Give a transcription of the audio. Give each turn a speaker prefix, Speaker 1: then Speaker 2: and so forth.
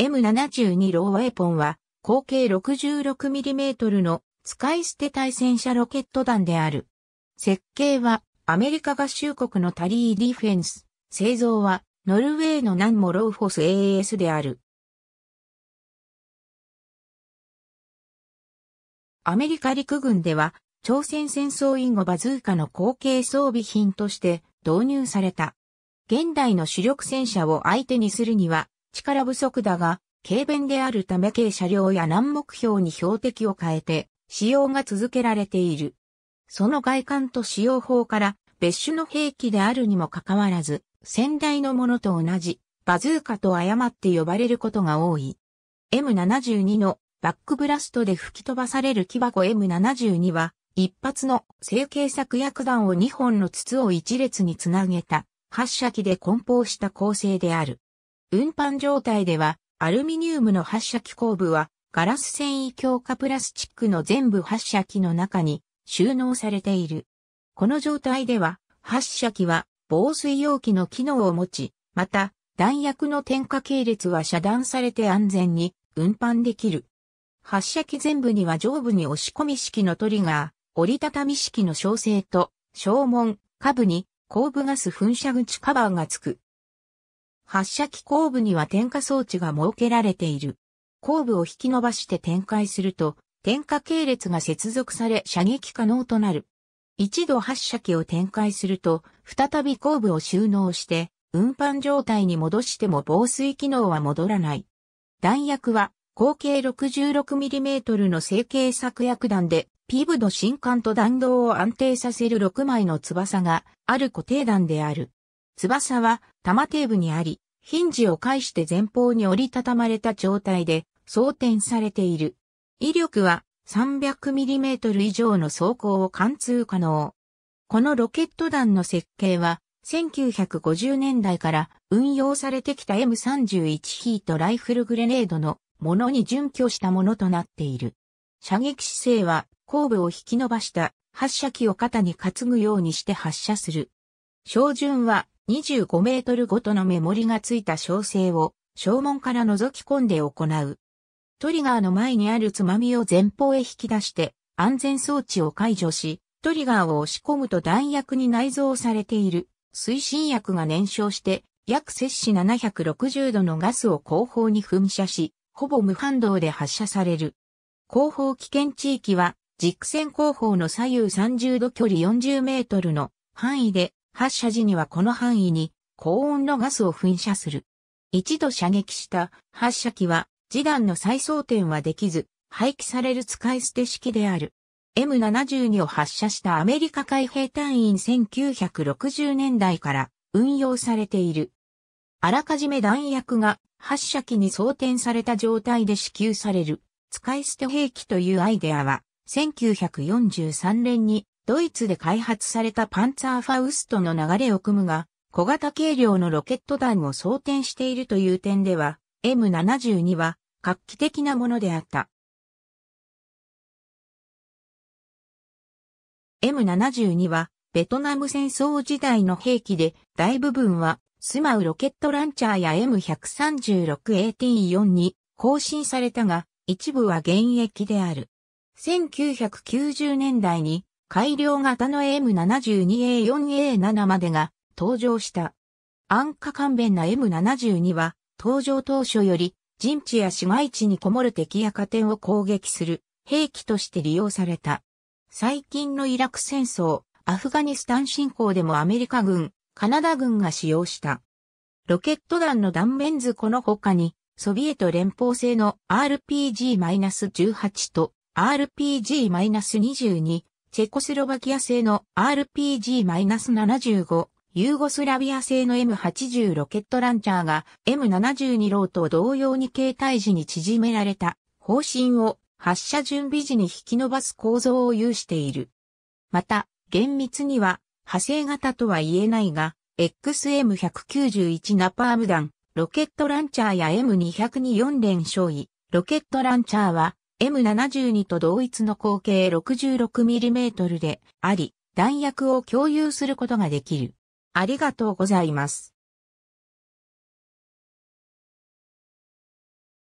Speaker 1: M72 ローウェポンは、口径 66mm の使い捨て対戦車ロケット弾である。設計はアメリカ合衆国のタリー・ディフェンス。製造はノルウェーのナンモローフォス AAS である。アメリカ陸軍では朝鮮戦争以後バズーカの後継装備品として導入された。現代の主力戦車を相手にするには力不足だが、軽便であるため軽車両や難目標に標的を変えて、使用が続けられている。その外観と使用法から、別種の兵器であるにもかかわらず、先代のものと同じ、バズーカと誤って呼ばれることが多い。M72 のバックブラストで吹き飛ばされる木箱 M72 は、一発の成形作薬弾を2本の筒を一列につなげた、発射機で梱包した構成である。運搬状態では、アルミニウムの発射機後部は、ガラス繊維強化プラスチックの全部発射機の中に収納されている。この状態では、発射機は防水容器の機能を持ち、また、弾薬の点火系列は遮断されて安全に運搬できる。発射機全部には上部に押し込み式のトリガー、折りたたみ式の小生と、小門、下部に後部ガス噴射口カバーがつく。発射機後部には点火装置が設けられている。後部を引き伸ばして展開すると、点火系列が接続され射撃可能となる。一度発射機を展開すると、再び後部を収納して、運搬状態に戻しても防水機能は戻らない。弾薬は、口径 66mm の成形作薬弾で、ピブの新艦と弾道を安定させる6枚の翼がある固定弾である。翼は玉テーブにあり、ヒンジを介して前方に折りたたまれた状態で装填されている。威力は 300mm 以上の装甲を貫通可能。このロケット弾の設計は1950年代から運用されてきた M31 ヒートライフルグレネードのものに準拠したものとなっている。射撃姿勢は後部を引き伸ばした発射機を肩に担ぐようにして発射する。照準は25メートルごとの目盛りがついた小生を正門から覗き込んで行う。トリガーの前にあるつまみを前方へ引き出して安全装置を解除し、トリガーを押し込むと弾薬に内蔵されている推進薬が燃焼して約摂氏760度のガスを後方に噴射し、ほぼ無反動で発射される。後方危険地域は、軸線後方の左右30度距離40メートルの範囲で発射時にはこの範囲に高温のガスを噴射する。一度射撃した発射機は、次弾の再装填はできず、廃棄される使い捨て式である。M72 を発射したアメリカ海兵隊員1960年代から運用されている。あらかじめ弾薬が発射機に装填された状態で支給される使い捨て兵器というアイデアは1943年にドイツで開発されたパンツァーファウストの流れを組むが、小型軽量のロケット弾を装填しているという点では、M72 は画期的なものであった。M72 は、ベトナム戦争時代の兵器で、大部分は、スマウロケットランチャーや M136AT4 に更新されたが、一部は現役である。1990年代に改良型の M72A4A7 までが登場した。安価勘弁な M72 は登場当初より陣地や市街地にこもる敵や加点を攻撃する兵器として利用された。最近のイラク戦争、アフガニスタン侵攻でもアメリカ軍、カナダ軍が使用した。ロケット弾の断面図この他に、ソビエト連邦製の RPG-18 と RPG-22 チェコスロバキア製の RPG-75、ユーゴスラビア製の M80 ロケットランチャーが M72 ローと同様に携帯時に縮められた方針を発射準備時に引き伸ばす構造を有している。また、厳密には派生型とは言えないが、XM191 ナパーム弾、ロケットランチャーや M202 4連勝位、ロケットランチャーは M72 と同一の口径 66mm であり、弾薬を共有することができる。ありがとうございます。